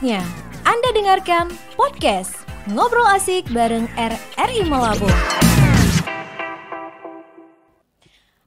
saatnya Anda dengarkan podcast Ngobrol Asik bareng RRI Malabo.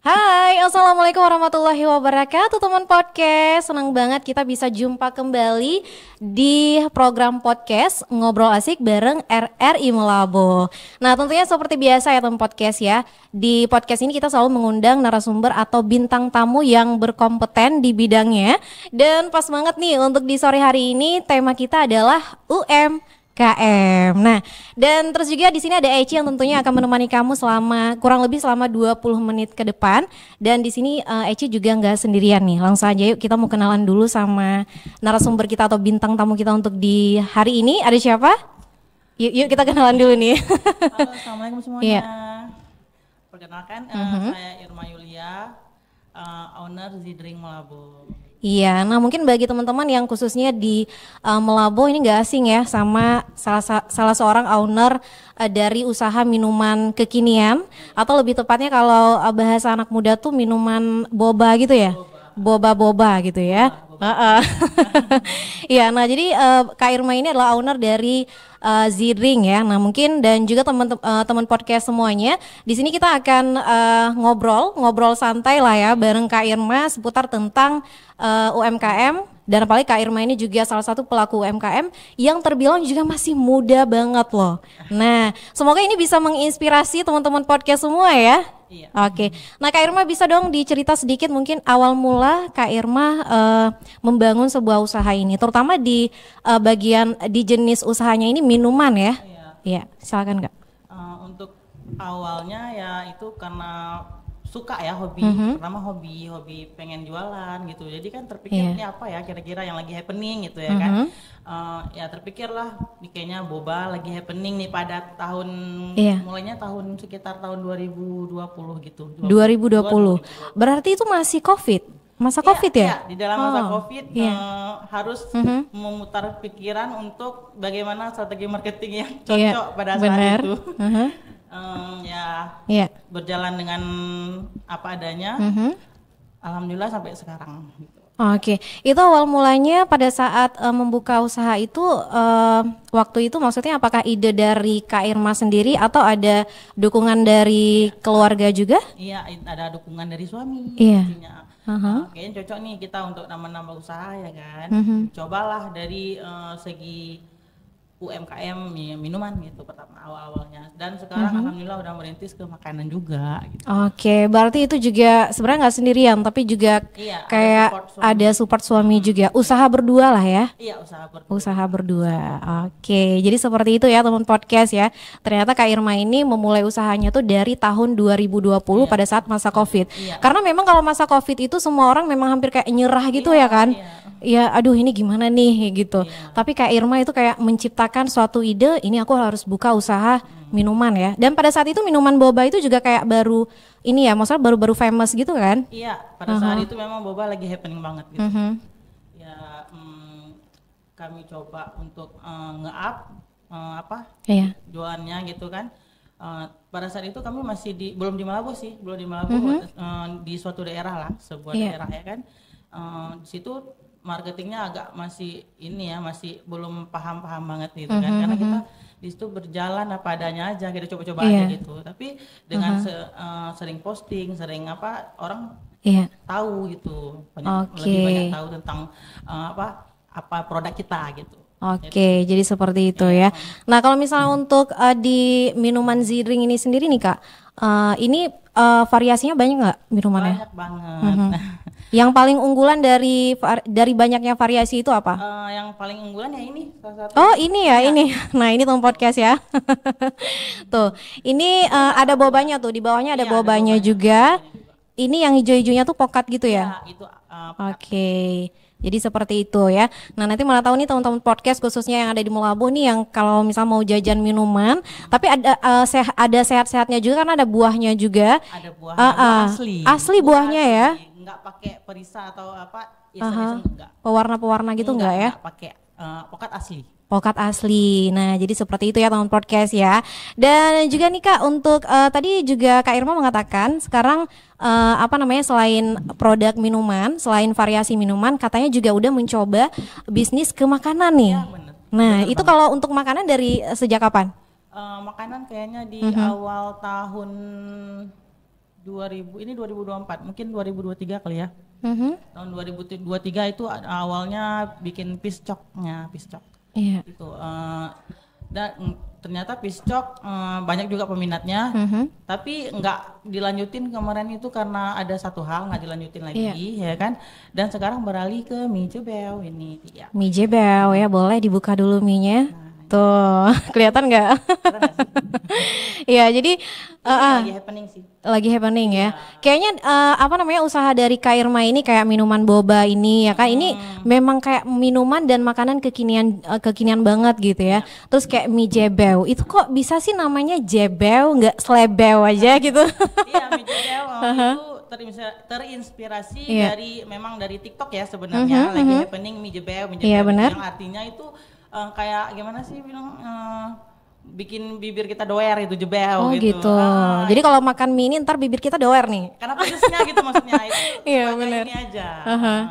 Hai, Assalamualaikum warahmatullahi wabarakatuh teman podcast Senang banget kita bisa jumpa kembali di program podcast Ngobrol Asik bareng RRI Melabo Nah tentunya seperti biasa ya teman podcast ya Di podcast ini kita selalu mengundang narasumber atau bintang tamu yang berkompeten di bidangnya Dan pas banget nih untuk di sore hari ini tema kita adalah UM KM. Nah, dan terus juga di sini ada Eci yang tentunya akan menemani kamu selama kurang lebih selama 20 menit ke depan. Dan di sini uh, Eci juga nggak sendirian nih. Langsung aja yuk kita mau kenalan dulu sama narasumber kita atau bintang tamu kita untuk di hari ini. Ada siapa? Yuk, yuk kita kenalan dulu nih. Halo, Assalamualaikum semuanya. Yeah. Perkenalkan uh, uh -huh. saya Irma Yulia uh, owner Zidring Melabo. Iya, nah mungkin bagi teman-teman yang khususnya di uh, Melabo ini nggak asing ya sama salah, salah seorang owner uh, dari usaha minuman kekinian atau lebih tepatnya kalau uh, bahasa anak muda tuh minuman boba gitu ya, boba-boba gitu ya. Iya, nah jadi uh, Kak Irma ini adalah owner dari uh, Ziring ya. Nah mungkin dan juga teman-teman uh, eh, podcast semuanya, di sini kita akan uh, ngobrol ngobrol santai lah ya bareng Kak Irma seputar tentang uh, UMKM dan apalagi Kak Irma ini juga salah satu pelaku UMKM yang terbilang juga masih muda banget loh. Nah, semoga ini bisa menginspirasi teman-teman podcast semua ya. Iya. Oke. Nah, Kak Irma bisa dong dicerita sedikit mungkin awal mula Kak Irma uh, membangun sebuah usaha ini, terutama di uh, bagian di jenis usahanya ini minuman ya. Iya. Iya, silakan Kak. Uh, untuk awalnya ya itu karena suka ya hobi mm -hmm. pertama hobi hobi pengen jualan gitu jadi kan terpikir yeah. ini apa ya kira-kira yang lagi happening gitu ya mm -hmm. kan uh, ya terpikirlah ini kayaknya boba lagi happening nih pada tahun yeah. mulainya tahun sekitar tahun 2020 gitu 2020, 2020. berarti itu masih covid masa iya, covid ya, ya? di dalam masa oh, covid yeah. Iya. uh, harus mm -hmm. memutar pikiran untuk bagaimana strategi marketing yang iya, cocok yeah, pada saat bener. itu mm -hmm um, ya yeah. berjalan dengan apa adanya. Mm -hmm. Alhamdulillah sampai sekarang. Gitu. Oke, okay. itu awal mulanya pada saat uh, membuka usaha itu uh, waktu itu maksudnya apakah ide dari Kak Irma sendiri atau ada dukungan dari keluarga juga? Iya, ada dukungan dari suami. Iya. Intinya. Uh-huh. Nah, kayaknya cocok nih kita untuk nama-nama usaha ya kan. Uh-huh. Cobalah dari uh, segi UMKM minuman gitu pertama awal-awalnya dan sekarang mm -hmm. alhamdulillah udah merintis ke makanan juga gitu. Oke, okay, berarti itu juga sebenarnya nggak sendirian tapi juga iya, kayak ada support suami, ada support suami hmm. juga. Usaha berdua lah ya. Iya, usaha berdua. Usaha berdua. Oke, okay, jadi seperti itu ya teman podcast ya. Ternyata Kak Irma ini memulai usahanya tuh dari tahun 2020 iya. pada saat masa Covid. Iya. Karena memang kalau masa Covid itu semua orang memang hampir kayak nyerah gitu iya, ya kan. Iya. Ya aduh ini gimana nih gitu. Iya. Tapi Kak Irma itu kayak menciptakan menawarkan suatu ide, ini aku harus buka usaha minuman ya. Dan pada saat itu minuman boba itu juga kayak baru ini ya, maksudnya baru-baru famous gitu kan? Iya, pada uh -huh. saat uh-huh. itu memang boba lagi happening banget gitu. Uh -huh. Ya, um, kami coba untuk uh, nge-up uh, apa? Iya. Jualannya gitu kan. Uh, pada saat itu kami masih di belum di Malabo sih, belum di Malabo uh -huh. uh, di suatu daerah lah, sebuah yeah. daerah ya kan. Uh, di situ marketingnya agak masih ini ya masih belum paham-paham banget gitu kan mm -hmm. karena kita mhm. di situ berjalan apa adanya aja kita coba-coba yeah. aja gitu tapi dengan mm -hmm. se, uh, sering posting sering apa orang yeah. tahu gitu banyak, okay. lebih banyak tahu tentang uh, apa apa produk kita gitu Oke, okay, jadi, seperti itu iya. ya. Nah, kalau misalnya untuk uh, di minuman ziring ini sendiri nih kak, uh, ini uh, variasinya banyak nggak minumannya? Banyak banget. Mm -hmm. Yang paling unggulan dari dari banyaknya variasi itu apa? Uh, yang paling unggulan ya ini salah satu. Oh, ini ya, ya ini. Nah, ini tong podcast ya. tuh, ini uh, ada bobanya tuh, di bawahnya ada, iya, bobanya, ada bobanya juga. juga. Ini yang hijau-hijaunya tuh pokat gitu ya? ya uh, Oke. Okay. Jadi seperti itu ya. Nah nanti malah tahu nih teman-teman podcast khususnya yang ada di Melabu nih yang kalau misal mau jajan minuman, tapi ada uh, seh ada sehat-sehatnya juga karena ada buahnya juga. Ada buahnya uh, uh, asli. Asli buahnya buah ya. asli. ya nggak pakai perisa atau apa iseng-iseng ya uh-huh. enggak. Pewarna-pewarna gitu enggak, enggak ya? Enggak pakai uh, pokat asli. Pokat asli. Nah, jadi seperti itu ya teman podcast ya. Dan juga nih Kak untuk uh, tadi juga Kak Irma mengatakan sekarang uh, apa namanya selain produk minuman, selain variasi minuman, katanya juga udah mencoba bisnis ke makanan nih. Ya, bener. Nah, bener itu kalau untuk makanan dari sejak kapan? Uh, makanan kayaknya di mm-hmm. awal tahun 2000 ini 2024 mungkin 2023 kali ya mm-hmm. tahun 2023 itu awalnya bikin piscoknya piscok yeah. itu uh, eh, dan ternyata piscok uh, eh, banyak juga peminatnya mm-hmm. tapi nggak dilanjutin kemarin itu karena ada satu hal nggak dilanjutin lagi yeah. ya kan dan sekarang beralih ke mie jebel ini ya. mie jebel ya boleh dibuka dulu mie nya nah Tuh, kelihatan nggak? Iya, jadi uh, lagi eh. happening sih. Lagi happening ya. ya. Kayaknya uh, apa namanya usaha dari Kairma ini kayak minuman boba ini ya kan. Hmm. Ini memang kayak minuman dan makanan kekinian uh, kekinian banget gitu ya. Iya. Terus kayak mie Jebel Itu kok bisa sih namanya Jebel nggak selebew aja iya, gitu. Iya, mie Jebel itu terinspirasi yeah. dari memang dari TikTok ya sebenarnya mm -hmm, lagi mm -hmm. happening mie Jebel mie iya, jebew yeah, yang artinya itu uh, kayak gimana sih bilang uh, bikin bibir kita doer itu jebel oh, gitu. gitu. Ah, Jadi iya. kalau makan mie ini ntar bibir kita doer nih. Karena pedesnya gitu maksudnya itu. Iya benar. Ini aja. Uh ah. -huh.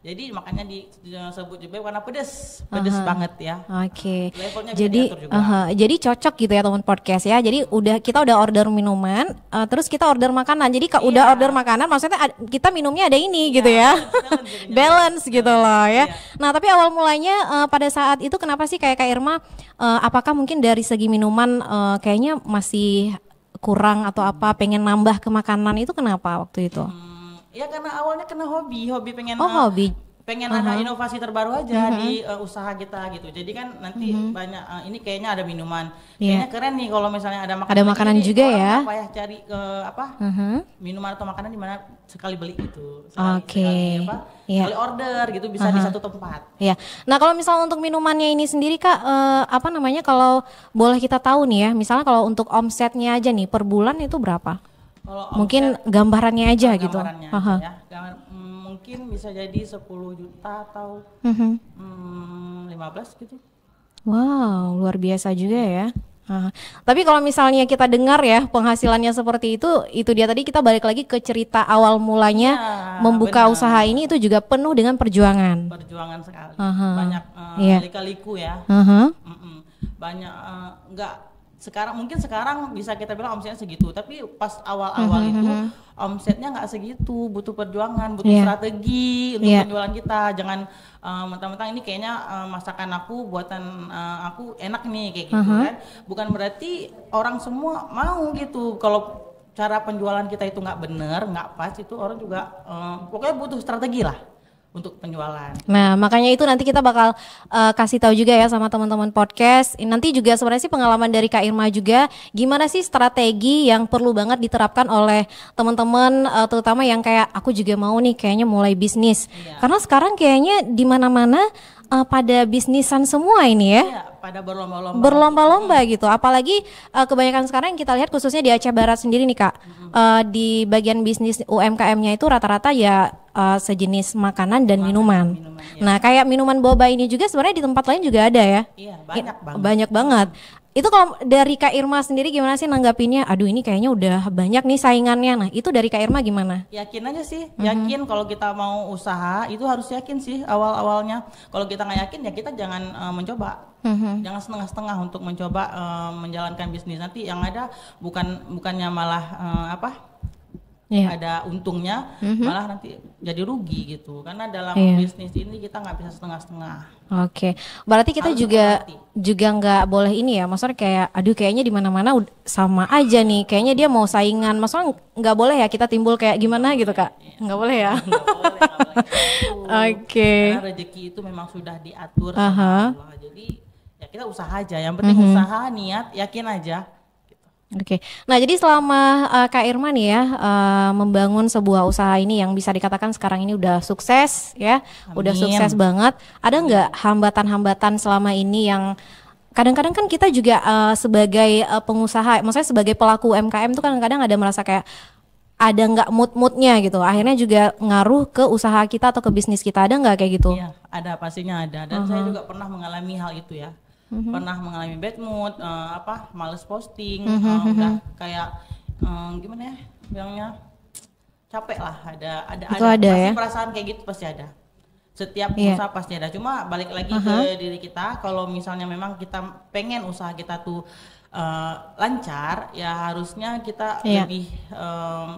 Jadi makanya disebut juga karena pedes, pedes uh -huh. banget ya. Oke. Okay. Jadi, uh jadi cocok gitu ya teman podcast ya. Jadi udah kita udah order minuman, uh, terus kita order makanan. Jadi yeah. udah order makanan, maksudnya kita minumnya ada ini yeah. gitu ya, balance gitu loh ya. Yeah. Nah tapi awal mulanya uh, pada saat itu kenapa sih kayak Kak Irma? Uh, apakah mungkin dari segi minuman uh, kayaknya masih kurang atau apa? Pengen nambah ke makanan itu kenapa waktu itu? Hmm Ya karena awalnya kena hobi, hobi pengen Oh, eh, hobi. Pengen uh -huh. ada uh-huh. inovasi terbaru aja uh -huh. di uh, usaha kita gitu. Jadi kan nanti uh -huh. banyak uh, ini kayaknya ada minuman. Yeah. Kayaknya keren nih kalau misalnya ada makanan. Ada makanan ini, juga ya. Apa ya cari uh, apa? Uh -huh. Minuman atau makanan di mana sekali beli gitu. Oke. Okay. Sekali, apa, yeah. sekali order gitu bisa uh -huh. di uh-huh. satu tempat. Iya. Yeah. Nah, kalau misalnya untuk minumannya ini sendiri Kak uh, apa namanya kalau boleh kita tahu nih ya, misalnya kalau untuk omsetnya aja nih per bulan itu berapa? Kalau mungkin omset, gambarannya ah, aja gitu. gambarannya gitu. Aja ya. Gambar, mm, mungkin bisa jadi 10 juta atau mm-hmm. mm -hmm. 15 gitu. Wow, luar biasa juga ya. Aha. tapi kalau misalnya kita dengar ya penghasilannya seperti itu, itu dia tadi kita balik lagi ke cerita awal mulanya ya, membuka benar. usaha ini itu juga penuh dengan perjuangan. Perjuangan sekali, Aha. banyak uh, eh, yeah. lika-liku ya, uh -huh. mm -mm. banyak uh, nggak sekarang mungkin sekarang bisa kita bilang omsetnya segitu tapi pas awal-awal mm-hmm. itu mhm, mhm. omsetnya nggak segitu butuh perjuangan butuh yeah. strategi untuk yeah. penjualan kita jangan uh, mentang-mentang ini kayaknya uh, masakan aku buatan uh, aku enak nih kayak gitu mm-hmm. kan bukan berarti orang semua mau gitu kalau cara penjualan kita itu nggak bener nggak pas itu orang juga uh, pokoknya butuh strategi lah untuk penjualan. Nah, makanya itu nanti kita bakal uh, kasih tahu juga ya sama teman-teman podcast. Nanti juga sebenarnya sih pengalaman dari Kak Irma juga gimana sih strategi yang perlu banget diterapkan oleh teman-teman uh, terutama yang kayak aku juga mau nih kayaknya mulai bisnis. Iya. Karena sekarang kayaknya di mana-mana uh, pada bisnisan semua ini ya. Iya, pada berlomba-lomba. Berlomba-lomba gitu. Apalagi uh, kebanyakan sekarang yang kita lihat khususnya di Aceh Barat sendiri nih Kak. Uh, di bagian bisnis UMKM-nya itu rata-rata ya uh, sejenis makanan dan makanan, minuman. minuman ya. Nah, kayak minuman boba ini juga sebenarnya di tempat lain juga ada ya. Iya, banyak ya, banget. Banyak banget itu kalau dari Kak Irma sendiri gimana sih nanggapinnya? Aduh ini kayaknya udah banyak nih saingannya. Nah itu dari Kak Irma gimana? Yakin aja sih, mhm. yakin mm-hmm. kalau kita mau usaha itu harus yakin sih awal-awalnya. Kalau kita nggak yakin ya kita jangan uh, mencoba. Mm-hmm. Jangan setengah-setengah untuk mencoba uh, menjalankan bisnis nanti yang ada bukan bukannya malah uh, apa yeah. ada untungnya mm-hmm. malah nanti jadi rugi gitu karena dalam yeah. bisnis ini kita nggak bisa setengah-setengah. Oke, okay. berarti kita Harus juga juga nggak boleh ini ya, maksudnya kayak aduh kayaknya di mana-mana sama aja nih, kayaknya dia mau saingan, maksudnya nggak boleh ya kita timbul kayak gimana gitu kak? Nggak boleh ya? Oke. Karena rezeki itu memang sudah diatur. Sama Allah. Jadi ya kita usaha aja, yang penting mm-hmm. usaha, niat, yakin aja. Oke, okay. nah jadi selama uh, Kak Irma nih ya uh, membangun sebuah usaha ini yang bisa dikatakan sekarang ini udah sukses ya, Amin. udah sukses banget. Ada nggak hambatan-hambatan selama ini yang kadang-kadang kan kita juga uh, sebagai uh, pengusaha, maksudnya sebagai pelaku UMKM tuh kadang-kadang ada merasa kayak ada nggak mood-moodnya gitu. Akhirnya juga ngaruh ke usaha kita atau ke bisnis kita ada nggak kayak gitu? Iya, ada pastinya ada. Dan uh -huh. saya uh-huh. juga pernah mengalami hal itu ya hmm pernah mengalami bad mood uh, apa males posting mm-hmm. uh, udah kayak um, gimana ya bilangnya capek lah ada ada itu ada, ada pasti ya? perasaan kayak gitu pasti ada setiap yeah. usaha pasti ada cuma balik lagi uh-huh. ke diri kita kalau misalnya memang kita pengen usaha kita tuh uh, lancar ya harusnya kita yeah. lebih um,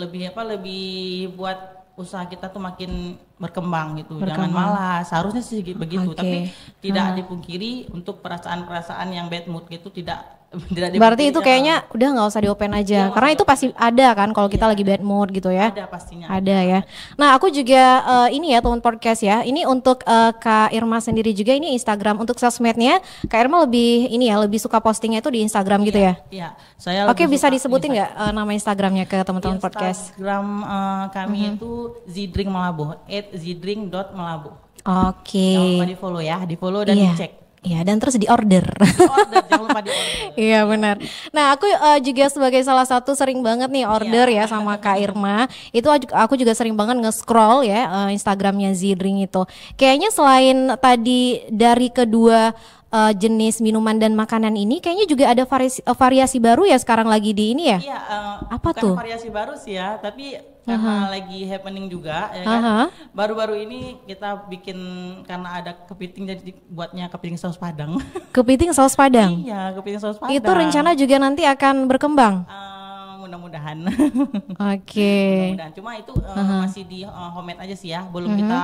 lebih apa lebih buat usaha kita tuh makin berkembang gitu. Berkembang. Jangan malas. Harusnya sih begitu, okay. tapi tidak uh. dipungkiri untuk perasaan-perasaan yang bad mood gitu tidak tidak Berarti itu ya. kayaknya udah nggak usah diopen aja, ya, karena itu pasti iya. ada kan kalau kita ya, lagi bad mood gitu ya. Ada pastinya. Ada ya. Nah aku juga uh, ini ya teman podcast ya. Ini untuk uh, Kak Irma sendiri juga ini Instagram untuk sosmednya. Kak Irma lebih ini ya lebih suka postingnya itu di Instagram gitu iya, ya. Iya. Saya. Oke bisa disebutin nggak uh, nama Instagramnya ke teman-teman podcast? Instagram uh, kami mm -hmm. itu zidring malabo, zidring dot Oke. Okay. Jangan lupa di follow ya, di follow dan yeah. dicek. Ya dan terus di order. Di order jangan lupa di order. Iya, iya benar. Nah aku uh, juga sebagai salah satu sering banget nih order ya, ya sama Kak Irma. Itu aku juga sering banget nge-scroll ya uh, Instagramnya Zidring itu. Kayaknya selain tadi dari kedua uh, jenis minuman dan makanan ini kayaknya juga ada variasi, uh, eh, variasi baru ya sekarang lagi di ini ya? Iya, uh, apa tuh? variasi baru sih ya, tapi karena uh-huh. lagi happening juga ya Uh-huh. Baru-baru ini kita bikin karena ada kepiting jadi buatnya kepiting saus Padang. Kepiting saus Padang. iya, kepiting saus Padang. Itu rencana juga nanti akan berkembang. Uh, mudah-mudahan. Oke. Okay. mudah-mudahan. Cuma itu uh, uh-huh. masih di uh, homemade aja sih ya, belum uh-huh. kita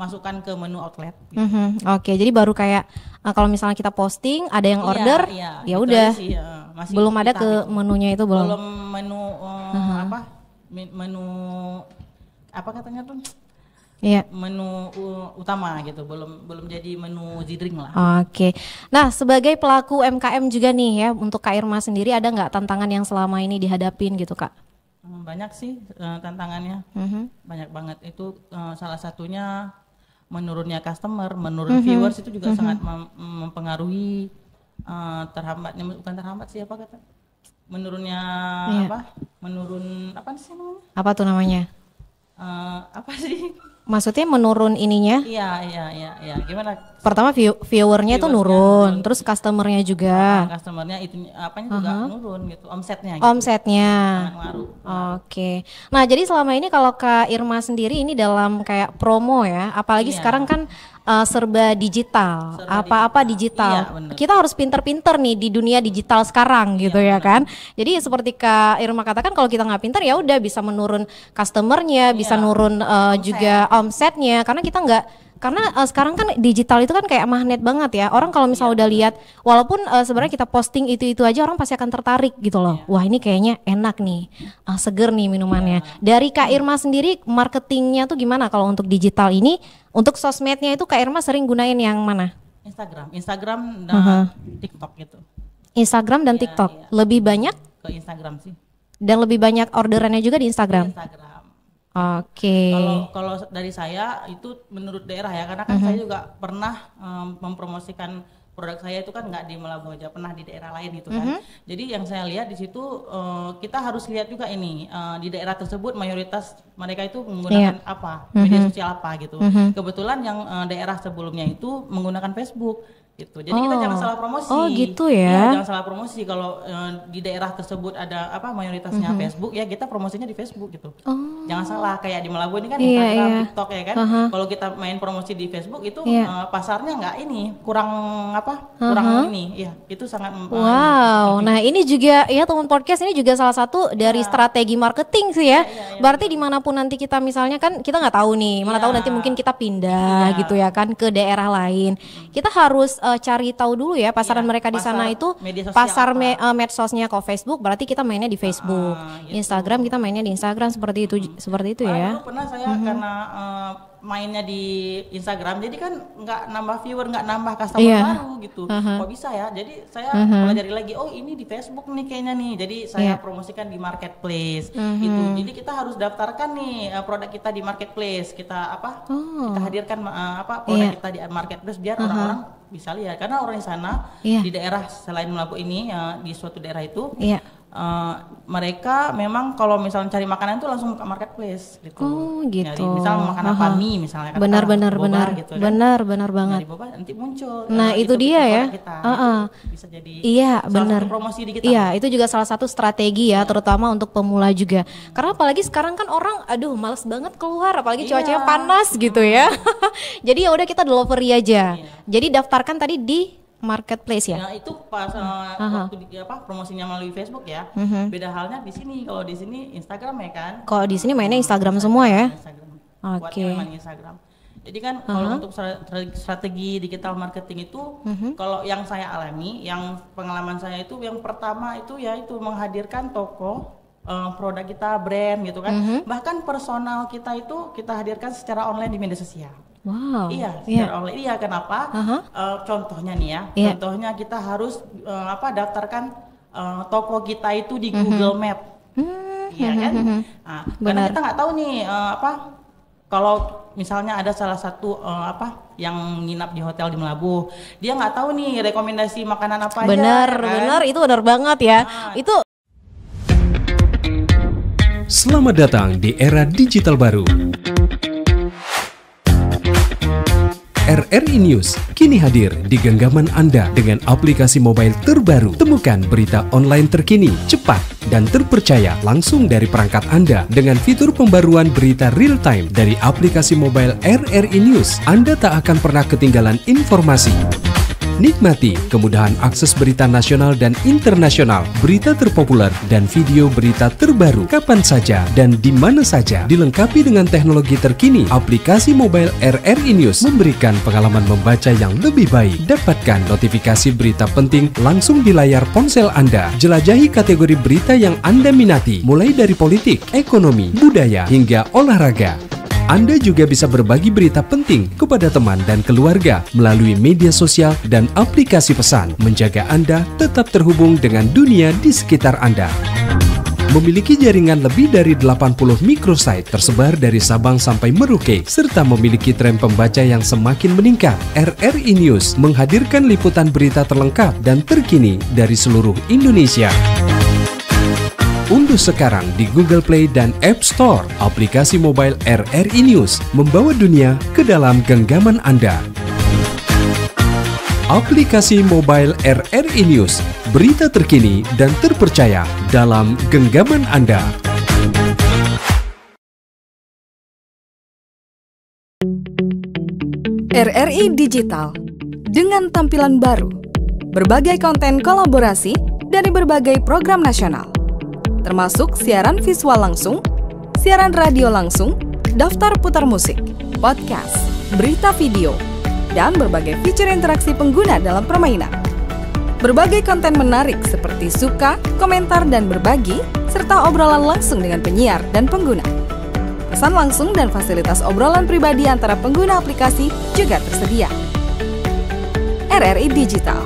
masukkan ke menu outlet. Gitu. Mm -hmm. Oke, okay, jadi baru kayak uh, kalau misalnya kita posting ada yang iya, order, iya, iya, ya gitu udah. Eh, belum ada ke itu. menunya itu belum. Belum menu uh, uh -huh. apa? Menu apa katanya tuh? Iya. Menu eh, utama gitu, belum belum jadi menu zidring lah. Oke. Okay. Nah, sebagai pelaku MKM juga nih ya, untuk Kak Irma sendiri ada nggak tantangan yang selama ini dihadapin gitu, Kak? Hmm, banyak sih tantangannya, mm -hmm. banyak banget. Itu salah satunya menurunnya customer, menurun mm -hmm. viewers itu juga mm -hmm. sangat mem mempengaruhi uh, terhambatnya bukan terhambat sih apa kata menurunnya yeah. apa menurun apa sih namanya apa tuh namanya uh, apa sih maksudnya menurun ininya iya iya iya iya gimana pertama view, viewernya itu nurun, nurun, terus customernya juga. Nah, customernya itu apa uh -huh. juga uh-huh. nurun gitu, omsetnya. Gitu. Omsetnya. Oke. Okay. Nah jadi selama ini kalau Kak Irma sendiri ini dalam kayak promo ya, apalagi iya. sekarang kan uh, serba digital, apa-apa digital. digital. Iya, Kita harus pinter-pinter nih di dunia digital sekarang gitu iya, ya bener. kan. Jadi seperti Kak Irma katakan kalau kita nggak pinter ya udah bisa menurun customernya, iya. bisa nurun uh, Omset. juga omsetnya, karena kita nggak karena uh, sekarang kan digital itu kan kayak magnet banget ya orang kalau misalnya yeah. udah lihat walaupun uh, sebenarnya kita posting itu itu aja orang pasti akan tertarik gitu loh yeah. wah ini kayaknya enak nih uh, seger nih minumannya yeah. dari Kak Irma sendiri marketingnya tuh gimana kalau untuk digital ini untuk sosmednya itu Kak Irma sering gunain yang mana Instagram Instagram dan uh -huh. TikTok gitu Instagram dan yeah, TikTok yeah. lebih banyak ke Instagram sih dan lebih banyak orderannya juga di Instagram, di Instagram Oke. Okay. Kalau kalau dari saya itu menurut daerah ya, karena kan uh mm-hmm. -huh. saya juga pernah um, mempromosikan produk saya itu kan nggak di Melabuhaja, pernah di daerah lain gitu kan. Mm -hmm. Jadi yang saya lihat di situ uh, kita harus lihat juga ini uh, di daerah tersebut mayoritas mereka itu menggunakan yeah. apa, mm -hmm. media sosial apa gitu. Mm -hmm. Kebetulan yang uh, daerah sebelumnya itu menggunakan Facebook gitu. Jadi oh. kita jangan salah promosi. Oh gitu ya. ya jangan salah promosi kalau uh, di daerah tersebut ada apa mayoritasnya mm -hmm. Facebook ya kita promosinya di Facebook gitu. Oh. Jangan salah kayak di Melabu ini kan yeah, Instagram, yeah. TikTok ya kan. Uh -huh. Kalau kita main promosi di Facebook itu yeah. Iya. uh, pasarnya nggak ini kurang apa apa kurang uh -huh. ini ya itu sangat wow nah ini juga ya teman podcast ini juga salah satu dari iya. strategi marketing sih ya, ya, ya, ya berarti dimanapun nanti kita misalnya kan kita nggak tahu nih mana iya. tahu nanti mungkin kita pindah ya. gitu ya kan ke daerah lain kita harus uh, cari tahu dulu ya pasaran ya, mereka pasar di sana itu pasar me uh, medsosnya kok Facebook berarti kita mainnya di Facebook uh, gitu. Instagram kita mainnya di Instagram seperti itu hmm. seperti itu ya ah, pernah saya hmm. karena uh, mainnya di Instagram jadi kan nggak nambah viewer nggak nambah customer yeah. baru gitu uh-huh. kok bisa ya jadi saya uh-huh. pelajari lagi oh ini di Facebook nih kayaknya nih jadi saya yeah. promosikan di marketplace uh-huh. gitu jadi kita harus daftarkan nih uh, produk kita di marketplace kita apa oh. kita hadirkan uh, apa produk yeah. kita di marketplace biar uh-huh. orang-orang bisa lihat karena orang di sana yeah. di daerah selain Melaku ini uh, di suatu daerah itu yeah uh, mereka memang kalau misalnya cari makanan itu langsung ke marketplace gitu. Oh gitu. Nyari, misal makan apa mie misalnya. Kan. Benar benar boba, benar. Gitu, kan. Benar benar banget. boba nanti muncul. Nah, nah itu, gitu dia gitu ya. Kita, uh -uh. Bisa jadi. Iya benar. Promosi di kita. Iya itu juga salah satu strategi ya, ya terutama untuk pemula juga. Karena apalagi sekarang kan orang aduh males banget keluar apalagi iya. cuacanya panas gitu ya. jadi ya udah kita delivery aja. Iya. Jadi daftarkan tadi di marketplace ya? Nah itu pas hmm. uh, -huh. waktu di, apa promosinya melalui Facebook ya. Uh mhm. -huh. Beda halnya di sini. Kalau di sini Instagram ya kan. Kalau di sini mainnya Instagram, semua ya? Instagram. Oke. Okay. Instagram. Jadi kan uh -huh. kalau untuk strategi digital marketing itu, uh mhm. -huh. kalau yang saya alami, yang pengalaman saya itu yang pertama itu ya itu menghadirkan toko uh, produk kita, brand gitu kan, uh mhm. -huh. bahkan personal kita itu kita hadirkan secara online di media sosial. Wow. Iya, secara iya. online. Iya, kenapa? Uh-huh. Uh, contohnya nih ya. Yeah. Contohnya kita harus uh, apa daftarkan uh, eh, toko kita itu di mm-hmm. Google Map. Mm-hmm. Iya mhm, kan? Mm-hmm. Nah, karena kita nggak tahu nih uh, apa kalau misalnya ada salah satu uh, apa yang nginap di hotel di Melabu, dia nggak tahu nih rekomendasi makanan apa bener, aja. Benar, ya kan? benar itu benar banget ya. Nah, itu Selamat datang di era digital baru RRI News kini hadir di genggaman Anda dengan aplikasi mobile terbaru. Temukan berita online terkini, cepat, dan terpercaya langsung dari perangkat Anda dengan fitur pembaruan berita real time dari aplikasi mobile RRI News. Anda tak akan pernah ketinggalan informasi. Nikmati kemudahan akses berita nasional dan internasional, berita terpopuler, dan video berita terbaru kapan saja dan di mana saja. Dilengkapi dengan teknologi terkini, aplikasi mobile RRI News memberikan pengalaman membaca yang lebih baik. Dapatkan notifikasi berita penting langsung di layar ponsel Anda. Jelajahi kategori berita yang Anda minati, mulai dari politik, ekonomi, budaya, hingga olahraga. Anda juga bisa berbagi berita penting kepada teman dan keluarga melalui media sosial dan aplikasi pesan, menjaga Anda tetap terhubung dengan dunia di sekitar Anda memiliki jaringan lebih dari 80 microsite tersebar dari Sabang sampai Merauke, serta memiliki tren pembaca yang semakin meningkat. RRI News menghadirkan liputan berita terlengkap dan terkini dari seluruh Indonesia unduh sekarang di Google Play dan App Store. Aplikasi mobile RRI News membawa dunia ke dalam genggaman Anda. Aplikasi mobile RRI News, berita terkini dan terpercaya dalam genggaman Anda. RRI Digital dengan tampilan baru, berbagai konten kolaborasi dari berbagai program nasional termasuk siaran visual langsung, siaran radio langsung, daftar putar musik, podcast, berita video, dan berbagai fitur interaksi pengguna dalam permainan. Berbagai konten menarik seperti suka, komentar, dan berbagi, serta obrolan langsung dengan penyiar dan pengguna. Pesan langsung dan fasilitas obrolan pribadi antara pengguna aplikasi juga tersedia. RRI Digital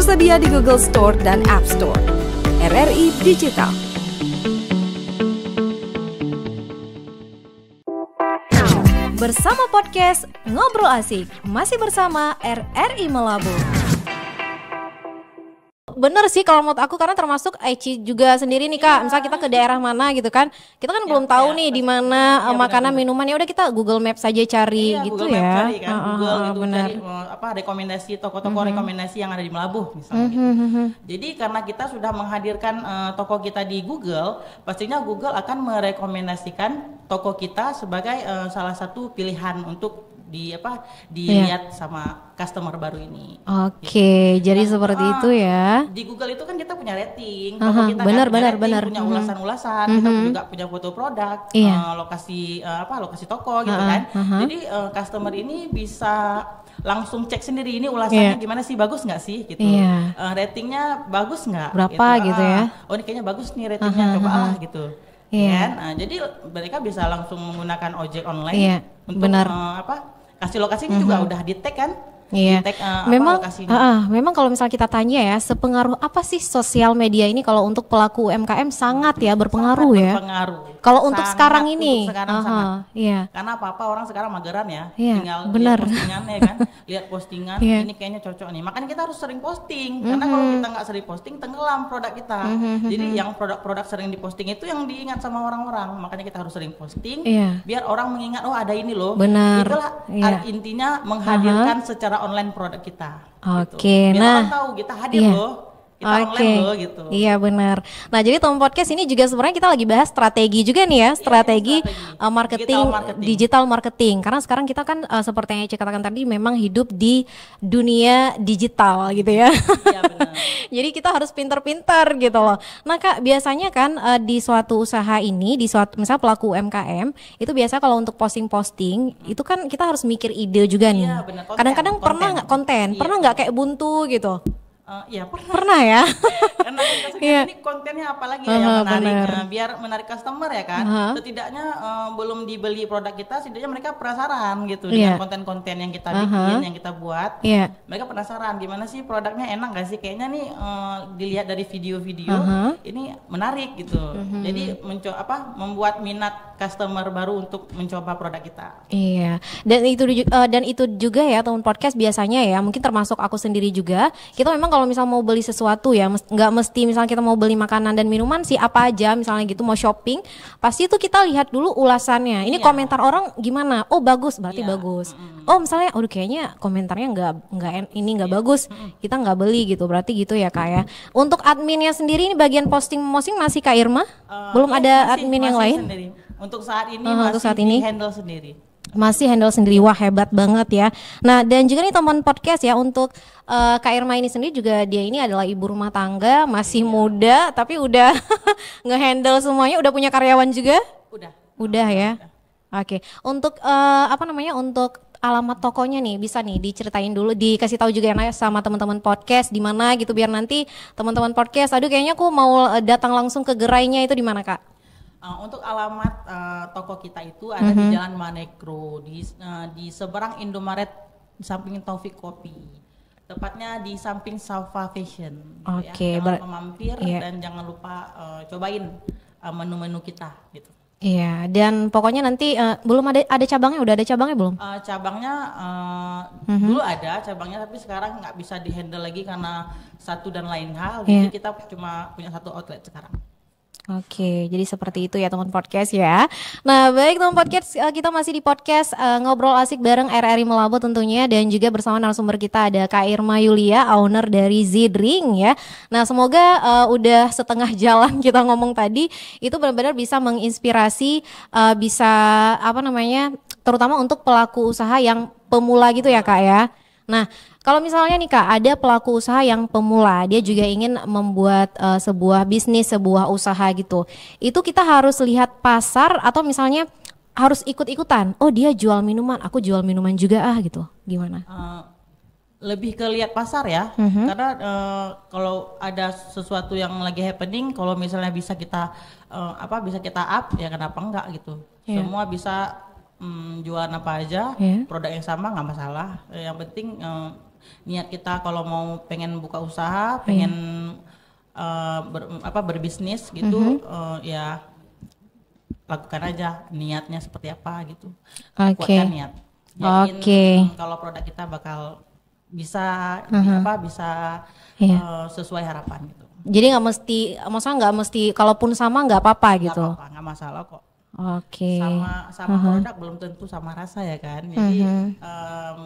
tersedia di Google Store dan App Store. RRI Digital. Bersama podcast Ngobrol Asik, masih bersama RRI Melabur bener sih kalau menurut aku karena termasuk Eci juga sendiri nih kak. Ya. Misalnya kita ke ah. daerah mana gitu kan, kita kan ya, belum tahu ya, nih di mana ya, makanan bener, minuman ya udah kita Google Maps saja cari ya, gitu Google ya. Maps cari kan, Google itu cari eh, apa rekomendasi toko-toko mm -hmm. rekomendasi yang ada di Melabuh misalnya. Mm -hmm. gitu. Mhm, mhm. Jadi karena kita sudah menghadirkan uh, toko kita di Google, pastinya Google akan merekomendasikan toko kita sebagai uh, salah satu pilihan untuk di apa dilihat yeah. sama customer baru ini. Oke, okay, gitu. jadi nah, seperti itu ya. Di Google itu kan kita punya rating, uh -huh, kita benar, benar, rating, benar. punya mhm. ulasan-ulasan, uh -huh. kita mhm. juga punya foto produk, yeah. Iya. uh, lokasi uh, apa lokasi toko gitu uh -huh, kan. Uh -huh. Jadi uh, customer ini bisa langsung cek sendiri ini ulasannya yeah. gimana sih bagus nggak sih gitu yeah. Iya. uh, ratingnya bagus nggak berapa gitu, gitu ya ah, oh ini kayaknya bagus nih ratingnya uh -huh, coba uh -huh. ah gitu yeah. Kan? nah, jadi mereka bisa langsung menggunakan ojek online yeah. untuk Benar. Uh, apa kasih lokasi mm -hmm. juga mhm. udah di tag kan Iya. Tag, uh, eh, memang, uh, uh, memang kalau misalnya kita tanya ya, sepengaruh apa sih sosial media ini kalau untuk pelaku UMKM sangat ya berpengaruh sangat ya. Berpengaruh kalau untuk sekarang ini, sekarang uh -huh, sangat. Iya. Karena apa-apa orang sekarang mageran ya, yeah. tinggal bener. Kan. lihat postingan ya kan, lihat postingan yeah. ini kayaknya cocok nih. Makanya kita harus sering posting. Mm -hmm. Karena mhm. kalau kita nggak sering posting tenggelam produk kita. Mm -hmm. Jadi mhm. yang produk-produk sering diposting itu yang diingat sama orang-orang. Makanya kita harus sering posting yeah. biar orang mengingat oh ada ini loh. Benar. Itulah yeah. intinya menghadirkan uh -huh. secara online produk kita. Gitu. Oke. Okay, gitu. nah, orang tahu kita hadir yeah. loh kita okay. online dulu gitu. Iya benar. Nah jadi Tom Podcast ini juga sebenarnya kita lagi bahas strategi juga nih ya, iya, strategi, yeah, strategi. Eh, marketing, digital marketing digital marketing. Karena sekarang kita kan uh, seperti yang Ece katakan tadi memang hidup di dunia digital gitu ya. Iya benar. jadi kita harus pintar-pintar gitu loh. Nah kak biasanya kan uh, di suatu usaha ini, di suatu misal pelaku UMKM itu biasa kalau untuk posting-posting hmm. itu kan kita harus mikir ide juga nih. Iya benar. Kadang-kadang pernah nggak konten, iya. pernah nggak kayak buntu gitu. Uh, ya pernah. Pernah ya. Karena kan yeah. Iya. ini kontennya apa lagi ya uh, yang menarik biar menarik customer ya kan. Uh -huh. Setidaknya uh, belum dibeli produk kita, setidaknya mereka penasaran gitu yeah. dengan konten-konten yang kita bikin, uh -huh. yang kita buat. Yeah. Mereka penasaran gimana sih produknya enak gak sih? Kayaknya nih uh, dilihat dari video-video uh -huh. ini menarik gitu. Uh mhm. -huh. Jadi mencoba apa membuat minat customer baru untuk mencoba produk kita. Iya. Yeah. Dan itu uh, dan itu juga ya teman podcast biasanya ya, mungkin termasuk aku sendiri juga. Kita memang kalau kalau misal mau beli sesuatu ya nggak mesti misalnya kita mau beli makanan dan minuman sih apa aja misalnya gitu mau shopping pasti itu kita lihat dulu ulasannya ini yeah. komentar orang gimana oh bagus berarti yeah. bagus oh misalnya aduh kayaknya komentarnya nggak nggak ini nggak iya. bagus kita nggak beli gitu berarti gitu ya kak ya untuk adminnya sendiri ini bagian posting posting masih kak Irma eh, belum ya, ada masih, admin masih yang lain sendiri. untuk saat ini uh, masih untuk saat ini handle sendiri masih handle sendiri wah hebat banget ya. Nah dan juga nih teman podcast ya untuk uh, Kak Irma ini sendiri juga dia ini adalah ibu rumah tangga masih iya. muda tapi udah ngehandle semuanya udah punya karyawan juga. Udah. Udah ya. Oke untuk uh, apa namanya untuk alamat tokonya nih bisa nih diceritain dulu dikasih tahu juga ya sama teman-teman podcast di mana gitu biar nanti teman-teman podcast aduh kayaknya aku mau eh, datang langsung ke gerainya itu di mana kak? Uh, untuk alamat uh, toko kita itu ada mm -hmm. di mm-hmm. Jalan Manekro di uh, di seberang Indomaret di samping Taufik Kopi. Tepatnya di samping Safa Fashion. Gitu ya. Oke, okay, ya. mampir yeah. dan jangan lupa uh, cobain menu-menu uh, kita gitu. Iya, dan pokoknya nanti uh, belum ada ada cabangnya, udah ada cabangnya belum? Uh, cabangnya uh, mm-hmm. dulu ada cabangnya, tapi sekarang nggak bisa dihandle lagi karena satu dan lain hal. Yeah. Jadi iya. kita cuma punya satu outlet sekarang. Oke, jadi seperti itu ya teman podcast ya. Nah baik teman podcast, eh, kita masih di podcast uh, ngobrol asik bareng RRI Melabo tentunya dan juga bersama narasumber kita ada Kak Irma Yulia, owner dari Zidring ya. Nah semoga uh, udah setengah jalan kita ngomong tadi itu benar-benar bisa menginspirasi, uh, bisa apa namanya, terutama untuk pelaku usaha yang pemula gitu ya kak ya. Nah, kalau misalnya nih Kak, ada pelaku usaha yang pemula, dia juga ingin membuat uh, sebuah bisnis, sebuah usaha gitu. Itu kita harus lihat pasar atau misalnya harus ikut-ikutan. Oh, dia jual minuman, aku jual minuman juga ah gitu. Gimana? Uh, lebih ke lihat pasar ya. Mm -hmm. Karena uh, kalau ada sesuatu yang lagi happening, kalau misalnya bisa kita uh, apa bisa kita up ya kenapa enggak gitu. Yeah. Semua bisa mm, jualan apa aja, yeah. produk yang sama nggak masalah. Eh, yang penting mm, niat kita kalau mau pengen buka usaha, ya. pengen yeah. eh, ber, apa berbisnis gitu, mm-hmm. eh, ya lakukan aja niatnya seperti apa gitu. Okay. Kuatkan niat. Oke. Okay. Hmm, kalau produk kita bakal bisa uh-huh. apa bisa yeah. Ya. uh, sesuai harapan gitu. Jadi nggak mesti, masa nggak mesti, kalaupun sama nggak apa-apa gitu. Nggak nggak masalah kok. Oke. Okay. Sama sama uh-huh. produk belum tentu sama rasa ya kan. Jadi uh-huh. um,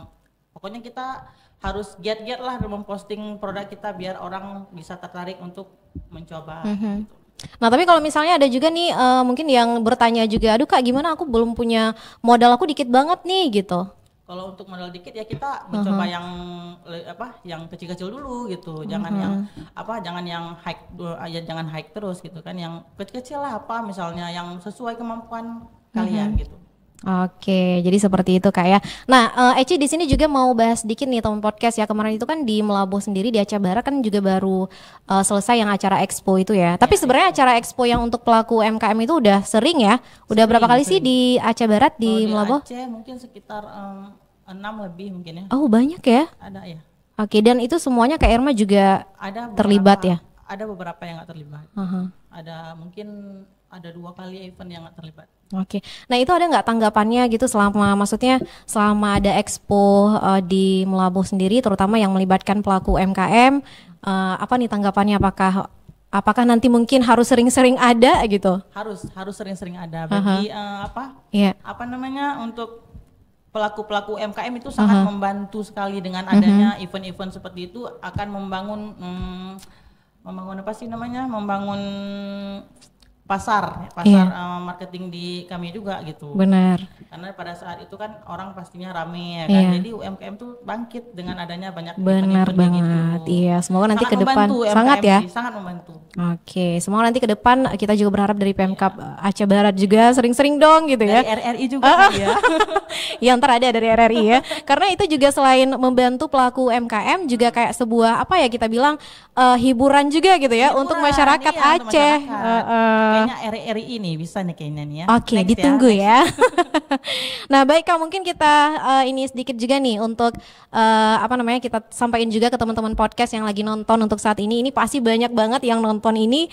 pokoknya kita harus giat-giat lah memposting produk kita biar orang bisa tertarik untuk mencoba. Uh-huh. Gitu. Nah tapi kalau misalnya ada juga nih uh, mungkin yang bertanya juga, aduh kak gimana aku belum punya modal aku dikit banget nih gitu kalau untuk modal dikit ya kita mencoba uh -huh. yang apa yang kecil-kecil dulu gitu jangan uh -huh. yang apa jangan yang hike, aja eh, ya jangan hike terus gitu kan yang kecil-kecil lah apa misalnya yang sesuai kemampuan kalian uh -huh. gitu Oke, jadi seperti itu kak ya. Nah, eh, Eci di sini juga mau bahas sedikit nih teman podcast ya. Kemarin itu kan di Melabuh sendiri di Aceh Barat kan juga baru uh, selesai yang acara expo itu ya. ya Tapi sebenarnya ya. acara expo yang untuk pelaku MKM itu udah sering ya. Udah sering, berapa kali sering. sih di Aceh Barat di, di Melabuh? Aceh mungkin sekitar um, eh, 6 lebih mungkin ya. Oh, banyak ya? Ada ya. Oke, dan itu semuanya Kak Irma juga ada beberapa, terlibat ya? Ada beberapa yang nggak terlibat. Uh -huh. Ada mungkin ada dua kali event yang terlibat. Oke, okay. nah itu ada nggak tanggapannya gitu selama maksudnya selama ada expo uh, di Melabu sendiri, terutama yang melibatkan pelaku UMKM, uh, eh, apa nih tanggapannya? Apakah apakah nanti mungkin harus sering-sering ada gitu? Harus, harus sering-sering ada bagi uh eh, -huh. uh, apa? Yeah. Apa namanya untuk pelaku-pelaku UMKM itu sangat uh -huh. membantu sekali dengan adanya event-event uh -huh. seperti itu akan membangun hmm, membangun apa sih namanya? Membangun pasar iya. pasar yeah. uh, marketing di kami juga gitu benar karena pada saat itu kan orang pastinya rame ya kan yeah. jadi UMKM tuh bangkit dengan adanya banyak benar gitu. banget gitu. iya semoga nanti ke depan sangat ya sih, sangat membantu oke semoga nanti ke depan kita juga berharap dari PMK yeah. Aceh Barat juga sering-sering dong gitu ya. dari ya RRI juga ya yang terada dari RRI ya karena itu juga selain membantu pelaku UMKM juga kayak sebuah apa ya kita bilang uh, hiburan juga gitu ya hiburan, untuk masyarakat iya, Aceh untuk masyarakat. Uh, uh, kayaknya RRI e ini bisa nih kayaknya nih ya. Oke, okay, ya, ditunggu ya. ya. nah, baik Kak, mungkin kita uh, ini sedikit juga nih untuk uh, apa namanya kita sampaikan juga ke teman-teman podcast yang lagi nonton untuk saat ini. Ini pasti banyak banget yang nonton ini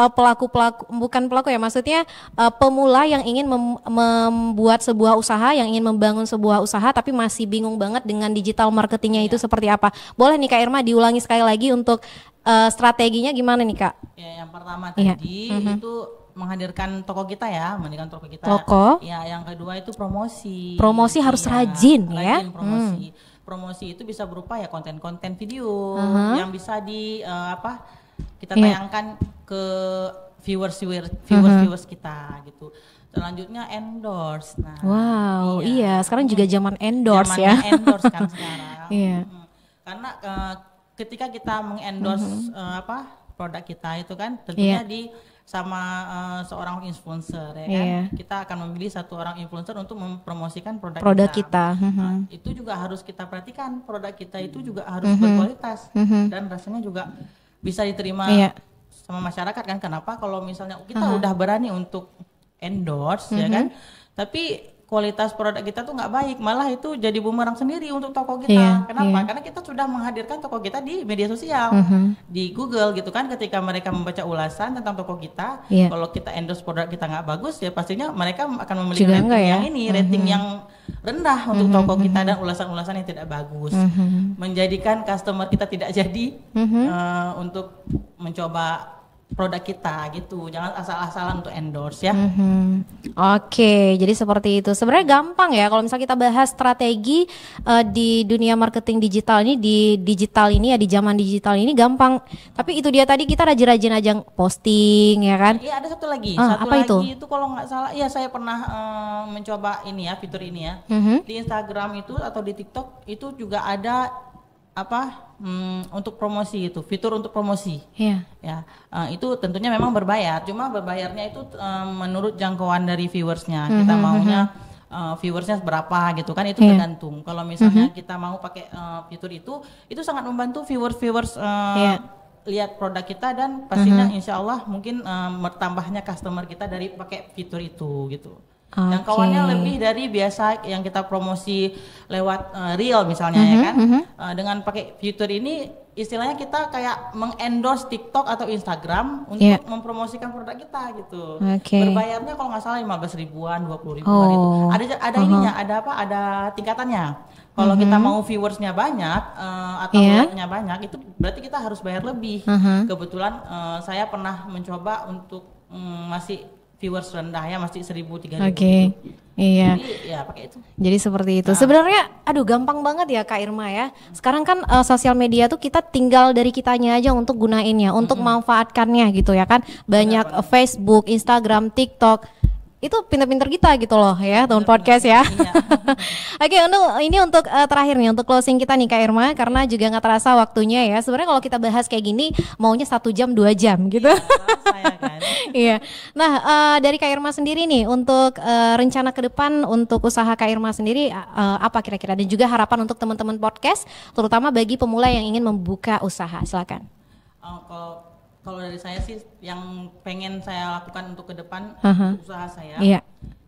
eh, pelaku-pelaku uh, bukan pelaku ya, maksudnya uh, pemula yang ingin mem membuat sebuah usaha, yang ingin membangun sebuah usaha tapi masih bingung banget dengan digital marketingnya ya. itu iya. seperti apa. Boleh nih Kak Irma diulangi sekali lagi untuk uh, strateginya gimana nih kak? Ya yang pertama iya. tadi ya. itu menghadirkan toko kita ya, menghadirkan toko kita. Toko. Ya yang kedua itu promosi. Promosi iya, harus rajin, rajin ya. Rajin hmm. promosi. Hmm. Promosi itu bisa berupa ya konten-konten video uh-huh. yang bisa di uh, apa kita yeah. tayangkan ke viewers viewers viewers, uh-huh. viewers kita gitu selanjutnya endorse. Nah, wow, iya. iya sekarang juga mm-hmm. zaman endorse Jamannya ya. endorse kan sekarang. Iya. Hmm. Karena uh, ketika kita mengendorse mm-hmm. uh, apa produk kita itu kan tentunya yeah. di sama uh, seorang influencer ya kan yeah. kita akan memilih satu orang influencer untuk mempromosikan produk, produk kita, kita. Mm -hmm. itu juga harus kita perhatikan produk kita itu juga harus mm -hmm. berkualitas mm -hmm. dan rasanya juga bisa diterima yeah. sama masyarakat kan kenapa kalau misalnya kita mm -hmm. udah berani untuk endorse mm -hmm. ya mhm. kan tapi kualitas produk kita tuh nggak baik malah itu jadi bumerang sendiri untuk toko kita yeah, kenapa yeah. karena kita sudah menghadirkan toko kita di media sosial mm -hmm. di Google gitu kan ketika mereka membaca ulasan tentang toko kita yeah. kalau kita endorse produk kita nggak bagus ya pastinya mereka akan memiliki Juga rating ya? yang ini mm -hmm. rating mm-hmm. yang rendah untuk mm -hmm. toko kita mm-hmm. dan ulasan-ulasan yang tidak bagus mm -hmm. menjadikan customer kita tidak jadi mm -hmm. uh, untuk mencoba produk kita gitu jangan asal-asalan untuk endorse ya mm-hmm. oke okay, jadi seperti itu sebenarnya gampang ya kalau misalnya kita bahas strategi uh, di dunia marketing digital ini di digital ini ya di zaman digital ini gampang tapi itu dia tadi kita rajin-rajin aja posting ya kan iya ada satu lagi uh, satu apa lagi itu, itu kalau nggak salah ya saya pernah uh, mencoba ini ya fitur ini ya mm-hmm. di Instagram itu atau di TikTok itu juga ada apa hmm, untuk promosi itu fitur untuk promosi yeah. ya uh, itu tentunya memang berbayar cuma berbayarnya itu uh, menurut jangkauan dari viewersnya mm-hmm, kita mm-hmm. maunya mm uh, viewersnya berapa gitu kan itu yeah. tergantung kalau misalnya mm-hmm. kita mau pakai uh, fitur itu itu sangat membantu viewers viewers uh, yeah lihat produk kita dan pastinya mm -hmm. insya mungkin uh, bertambahnya customer kita dari pakai fitur itu gitu. Okay. Yang kawannya lebih dari biasa yang kita promosi lewat uh, eh, real misalnya ya mm-hmm, ya kan. Mm-hmm. Uh, dengan pakai fitur ini istilahnya kita kayak mengendorse TikTok atau Instagram untuk yeah. mempromosikan produk kita gitu. Okay. Berbayarnya kalau nggak salah lima belas ribuan, dua puluh ribuan oh. itu. Ada ada uh-huh. ininya, ada apa? Ada tingkatannya. Kalau mm-hmm. kita mau viewersnya banyak uh, atau yeah. like-nya banyak itu berarti kita harus bayar lebih. Uh-huh. Kebetulan uh, saya pernah mencoba untuk um, masih viewers rendah ya masih seribu tiga 3000 Oke. Okay. Gitu. Iya. Jadi ya pakai itu. Jadi seperti itu. Nah. Sebenarnya aduh gampang banget ya Kak Irma ya. Sekarang kan uh, sosial media tuh kita tinggal dari kitanya aja untuk gunainnya, untuk mm -hmm. manfaatkannya gitu ya kan. Banyak Benar, -benar. Facebook, Instagram, TikTok itu pinter-pinter kita gitu loh ya iya, tahun podcast ya. Iya. Oke untuk ini untuk uh, terakhir nih untuk closing kita nih Kak Irma iya. karena juga nggak terasa waktunya ya. Sebenarnya kalau kita bahas kayak gini maunya satu jam dua jam iya, gitu. Ya, kan. Iya. kan. yeah. Nah uh, dari Kak Irma sendiri nih untuk uh, rencana ke depan untuk usaha Kak Irma sendiri uh, apa kira-kira dan juga harapan untuk teman-teman podcast terutama bagi pemula yang ingin membuka usaha silakan. Oh, kalau kalau dari saya sih yang pengen saya lakukan untuk ke depan uh-huh. usaha saya. Iya.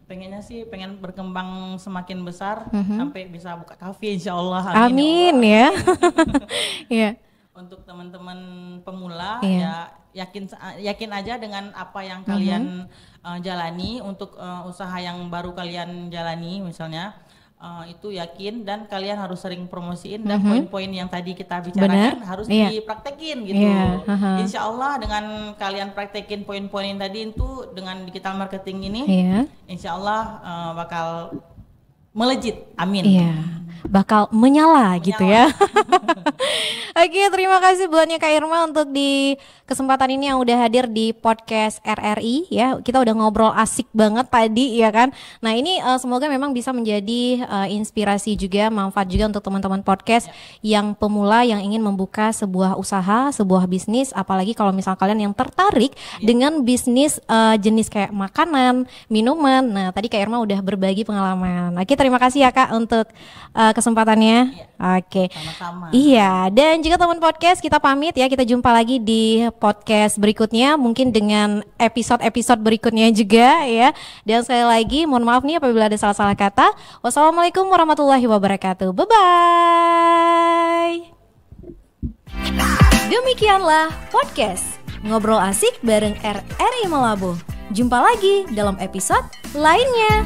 Pengennya sih pengen berkembang semakin besar uh-huh. sampai bisa buka kafe insya Allah. Amin, Amin ya. Iya. untuk teman-teman pemula yeah. ya yakin yakin aja dengan apa yang kalian uh-huh. uh, jalani untuk uh, usaha yang baru kalian jalani misalnya Uh, itu yakin dan kalian harus sering promosiin dan mm-hmm. poin-poin mm -hmm. yang tadi kita bicarakan Bener. harus yeah. dipraktekin gitu. Yeah. Iya, uh -huh. Insya Allah dengan kalian praktekin poin-poin tadi itu dengan digital marketing ini, yeah. Insya Allah uh, eh, bakal melejit. Amin. Iya. Bakal menyala, menyala. gitu ya. Oke, terima kasih buatnya Kak Irma untuk di kesempatan ini yang udah hadir di podcast RRI ya. Kita udah ngobrol asik banget tadi ya kan. Nah, ini uh, semoga memang bisa menjadi uh, inspirasi juga, manfaat juga untuk teman-teman podcast ya. yang pemula yang ingin membuka sebuah usaha, sebuah bisnis, apalagi kalau misal kalian yang tertarik ya. dengan bisnis uh, jenis kayak makanan, minuman. Nah, tadi Kak Irma udah berbagi pengalaman. Oke. kita terima kasih ya Kak untuk uh, kesempatannya. Iya. Oke. Okay. Iya, dan juga teman podcast kita pamit ya. Kita jumpa lagi di podcast berikutnya mungkin dengan episode-episode berikutnya juga ya. Dan sekali lagi mohon maaf nih apabila ada salah-salah kata. Wassalamualaikum warahmatullahi wabarakatuh. Bye bye. Demikianlah podcast Ngobrol Asik bareng RRI Malabo. Jumpa lagi dalam episode lainnya.